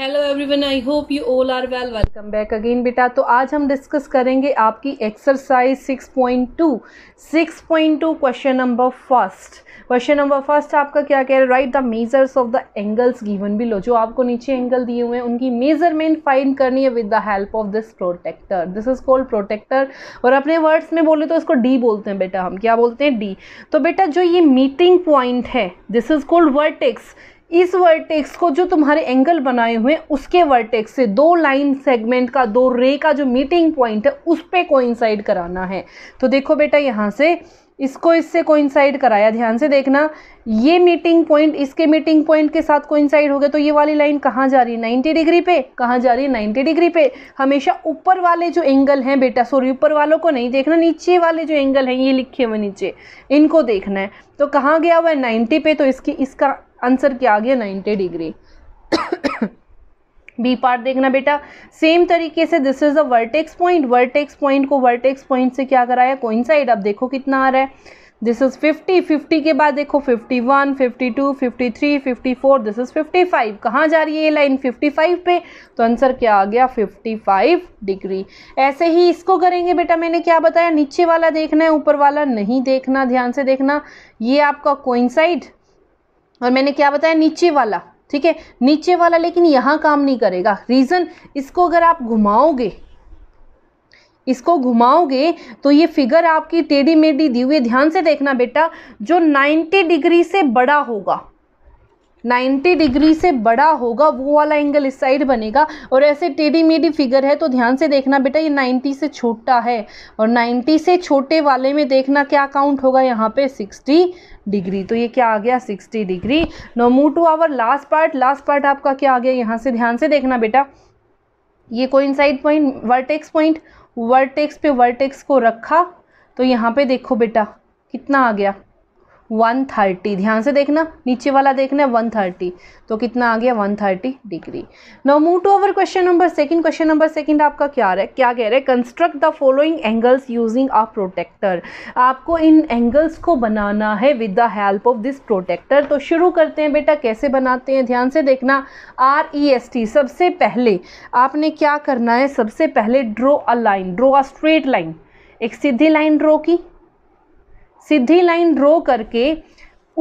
hello everyone I hope you all are well welcome back again बेटा तो आज हम डिस्कस करेंगे आपकी exercise 6.2 6.2 question number first question number first आपका क्या कह रहा है right the measures of the angles given लो जो आपको नीचे एंगल दिए हुए हैं उनकी मेजरमेंट फाइंड करनी है with the help of this protractor this is called protractor और अपने वर्ड्स में बोले तो इसको डी बोलते हैं बेटा हम क्या बोलते हैं डी तो बेटा जो ये मीटिंग पॉइंट है दिस इज कॉल्ड वर्टेक्स इस वर्टेक्स को जो तुम्हारे एंगल बनाए हुए हैं उसके वर्टेक्स से दो लाइन सेगमेंट का दो रे का जो मीटिंग पॉइंट है उस पर कोइंसाइड कराना है तो देखो बेटा यहाँ से इसको इससे कोइंसाइड कराया ध्यान से देखना ये मीटिंग पॉइंट इसके मीटिंग पॉइंट के साथ कोइंसाइड हो गया तो ये वाली लाइन कहाँ जा रही है नाइन्टी डिग्री पे कहाँ जा रही है नाइन्टी डिग्री पे हमेशा ऊपर वाले जो एंगल हैं बेटा सॉरी ऊपर वालों को नहीं देखना नीचे वाले जो एंगल हैं ये लिखे हुए नीचे इनको देखना है तो कहाँ गया हुआ है नाइन्टी पे तो इसकी इसका आंसर क्या आ गया नाइन्टी डिग्री बी पार्ट देखना बेटा सेम तरीके से this is a vertex point vertex point को वर्टेक्स पॉइंट से क्या कराया साइड अब देखो कितना आ रहा है दिस इज 50 50 के बाद देखो 51 52 53 54 दिस इज 55 कहाँ जा रही है ये लाइन 55 पे तो आंसर क्या आ गया 55 डिग्री ऐसे ही इसको करेंगे बेटा मैंने क्या बताया नीचे वाला देखना है ऊपर वाला नहीं देखना ध्यान से देखना ये आपका कोइंसाइड और मैंने क्या बताया नीचे वाला ठीक है नीचे वाला लेकिन यहाँ काम नहीं करेगा रीज़न इसको अगर आप घुमाओगे इसको घुमाओगे तो ये फिगर आपकी टेढ़ी मेढ़ी दी हुई ध्यान से देखना बेटा जो 90 डिग्री से बड़ा होगा 90 डिग्री से बड़ा होगा वो वाला एंगल इस साइड बनेगा और ऐसे टेढ़ी मेढ़ी फिगर है तो ध्यान से देखना बेटा ये 90 से छोटा है और 90 से छोटे वाले में देखना क्या काउंट होगा यहाँ पे 60 डिग्री तो ये क्या आ गया 60 degree now move to our last part last part आपका क्या आ गया यहाँ से ध्यान से देखना बेटा ये side point vertex point vertex पे वर्टेक्स को रखा तो यहाँ पे देखो बेटा कितना आ गया वन थर्टी ध्यान से देखना नीचे वाला देखना है वन थर्टी तो कितना आ गया one thirty degree now move to over question number second question number second आपका क्या रहा है क्या कह रहे हैं construct the following angles using a protractor आपको इन एंगल्स को बनाना है with the help of this protractor तो शुरू करते हैं बेटा कैसे बनाते हैं ध्यान से देखना आर ई एस टी सबसे पहले आपने क्या करना है सबसे पहले draw a line draw a straight line एक सीधी लाइन ड्रॉ की सीधी लाइन ड्रॉ करके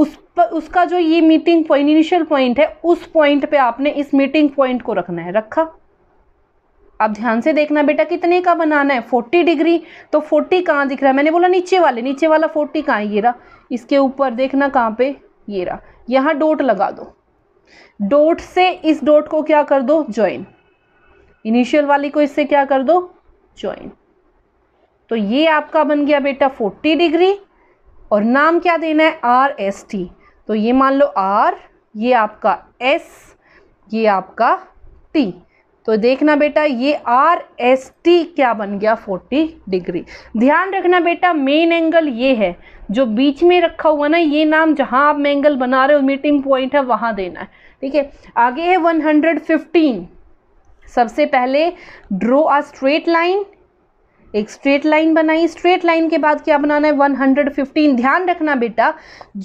उस पर उसका जो ये मीटिंग पॉइंट इनिशियल पॉइंट है उस पॉइंट पे आपने इस मीटिंग पॉइंट को रखना है रखा आप ध्यान से देखना बेटा कितने का बनाना है फोर्टी डिग्री तो फोर्टी कहाँ दिख रहा है मैंने बोला नीचे वाले नीचे वाला फोर्टी कहाँ ये रहा इसके ऊपर देखना कहाँ पे ये रहा यहाँ डोट लगा दो डोट से इस डोट को क्या कर दो ज्वाइन इनिशियल वाली को इससे क्या कर दो ज्वाइन तो ये आपका बन गया बेटा फोर्टी डिग्री और नाम क्या देना है आर एस टी तो ये मान लो आर ये आपका एस ये आपका टी तो देखना बेटा ये आर एस टी क्या बन गया 40 डिग्री ध्यान रखना बेटा मेन एंगल ये है जो बीच में रखा हुआ ना ये नाम जहाँ आप एंगल बना रहे हो मीटिंग पॉइंट है वहाँ देना है ठीक है आगे है 115 सबसे पहले ड्रो आ स्ट्रेट लाइन एक स्ट्रेट लाइन बनाई स्ट्रेट लाइन के बाद क्या बनाना है 115 ध्यान रखना बेटा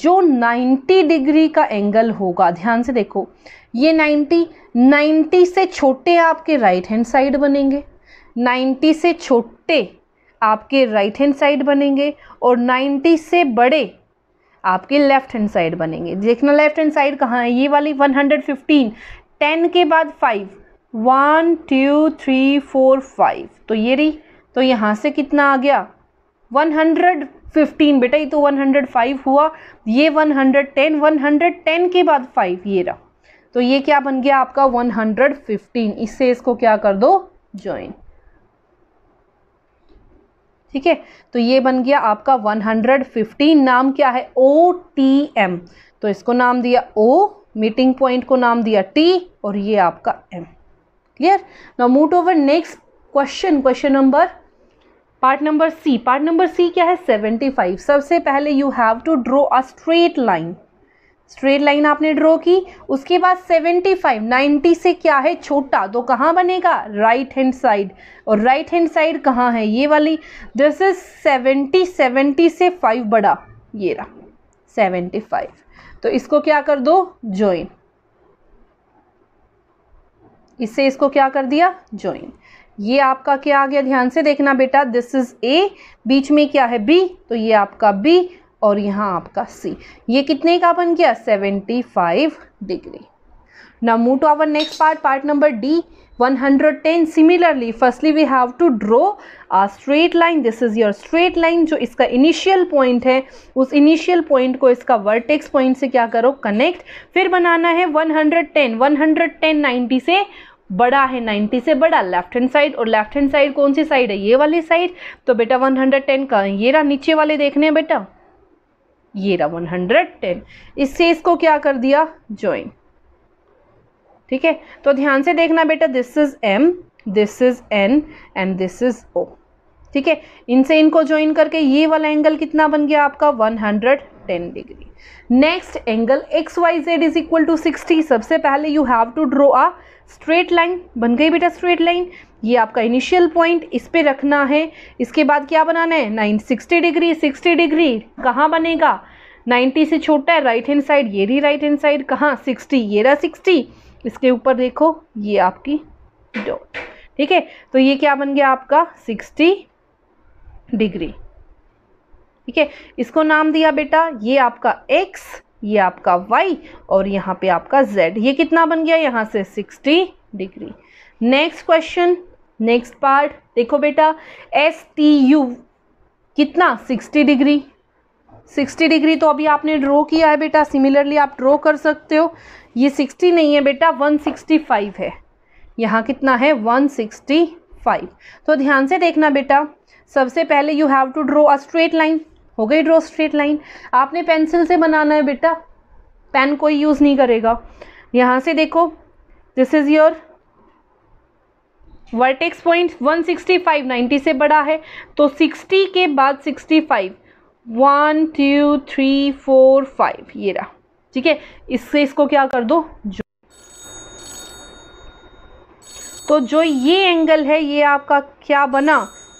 जो 90 डिग्री का एंगल होगा ध्यान से देखो ये 90 90 से छोटे आपके राइट हैंड साइड बनेंगे 90 से छोटे आपके राइट हैंड साइड बनेंगे और 90 से बड़े आपके लेफ्ट हैंड साइड बनेंगे देखना लेफ्ट हैंड साइड कहाँ है ये वाली 115 10 के बाद 5 one two three four five तो ये रही तो यहाँ से कितना आ गया 115 बेटा ये तो 105 हुआ ये 110 110 के बाद 5 ये रहा तो ये क्या बन गया आपका 115 इससे इसको क्या कर दो ज्वाइन ठीक है तो ये बन गया आपका 115 नाम क्या है ओ टी एम तो इसको नाम दिया ओ मीटिंग पॉइंट को नाम दिया टी और ये आपका M clear now move over next question question number part number C part number C क्या है सेवेंटी फाइव सबसे पहले you have to draw a straight line straight line आपने ड्रॉ की उसके बाद 75 90 से क्या है छोटा तो कहाँ बनेगा राइट हैंड साइड और राइट हैंड साइड कहाँ है ये वाली दिस इज 70 70 से 5 बड़ा ये रहा 75 तो इसको क्या कर दो ज्वाइन इससे इसको क्या कर दिया ज्वाइन ये आपका क्या आ गया ध्यान से देखना बेटा दिस इज ए बीच में क्या है बी तो ये आपका बी और यहाँ आपका सी ये कितने का बन गया five degree now move to our next part part number D one hundred ten similarly firstly we have to draw a straight line this is your straight line जो इसका इनिशियल पॉइंट है उस इनिशियल पॉइंट को इसका vertex point से क्या करो connect फिर बनाना है one one hundred ten hundred ten ninety से बड़ा है 90 से बड़ा लेफ्ट हैंड साइड और लेफ्ट हैंड साइड कौन सी साइड है ये वाली साइड तो बेटा 110 का ये रहा नीचे वाले देखने हैं बेटा ये रहा 110 इससे इसको क्या कर दिया ज्वाइन ठीक है तो ध्यान से देखना बेटा this is M this is N and this is O ठीक है इनसे इनको ज्वाइन करके ये वाला एंगल कितना बन गया आपका 110 degree next angle X Y Z is equal to 60 सबसे पहले you have to draw a straight line बन गई बेटा स्ट्रेट लाइन ये आपका इनिशियल पॉइंट इस पे रखना है इसके बाद क्या बनाना है nine sixty degree sixty degree कहाँ बनेगा नाइन्टी से छोटा है राइट हैंड साइड ये रही राइट हैंड साइड कहाँ सिक्सटी ये रहा सिक्सटी इसके ऊपर देखो ये आपकी डॉट ठीक है तो ये क्या बन गया आपका सिक्सटी डिग्री ठीक है इसको नाम दिया बेटा ये आपका एक्स ये आपका y और यहाँ पे आपका z ये कितना बन गया यहाँ से 60 degree next question next part देखो बेटा एस टी यू कितना 60 डिग्री 60 डिग्री तो अभी आपने ड्रॉ किया है बेटा सिमिलरली आप ड्रॉ कर सकते हो ये 60 नहीं है बेटा 165 है यहाँ कितना है 165 तो ध्यान से देखना बेटा सबसे पहले you have to draw a straight line हो गई ड्रॉ स्ट्रेट लाइन आपने पेंसिल से बनाना है बेटा पेन कोई यूज़ नहीं करेगा यहाँ से देखो this is your vertex point 165 90 से बड़ा है तो 60 के बाद 65 one two three four five ये रहा ठीक है इससे इसको क्या कर दो जो तो जो ये एंगल है ये आपका क्या बना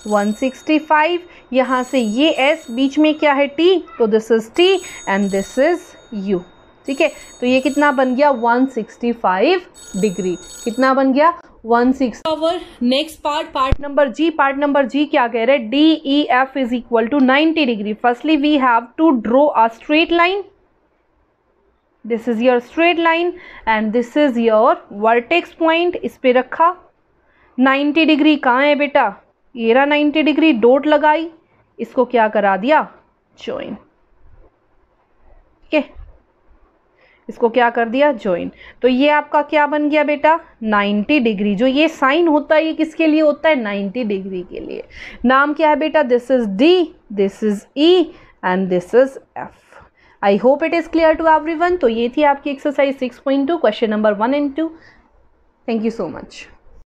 165 यहाँ से ये एस बीच में क्या है टी तो this is T and this is U ठीक है तो ये कितना बन गया 165 डिग्री कितना बन गया 160 our next part part number G part number G क्या कह रहे हैं D E F is equal to 90 degree firstly we have to draw a straight line this is your straight line and this is your vertex point इस पे रखा 90 degree कहाँ है बेटा ये रहा 90 डिग्री डोट लगाई इसको क्या करा दिया ज्वाइन ठीक है इसको क्या कर दिया ज्वाइन तो ये आपका क्या बन गया बेटा 90 डिग्री जो ये साइन होता है ये किसके लिए होता है 90 डिग्री के लिए नाम क्या है बेटा this is D this is E and this is F I hope it is clear two one तो ये थी आपकी exercise 6.2 question number one and two thank you so much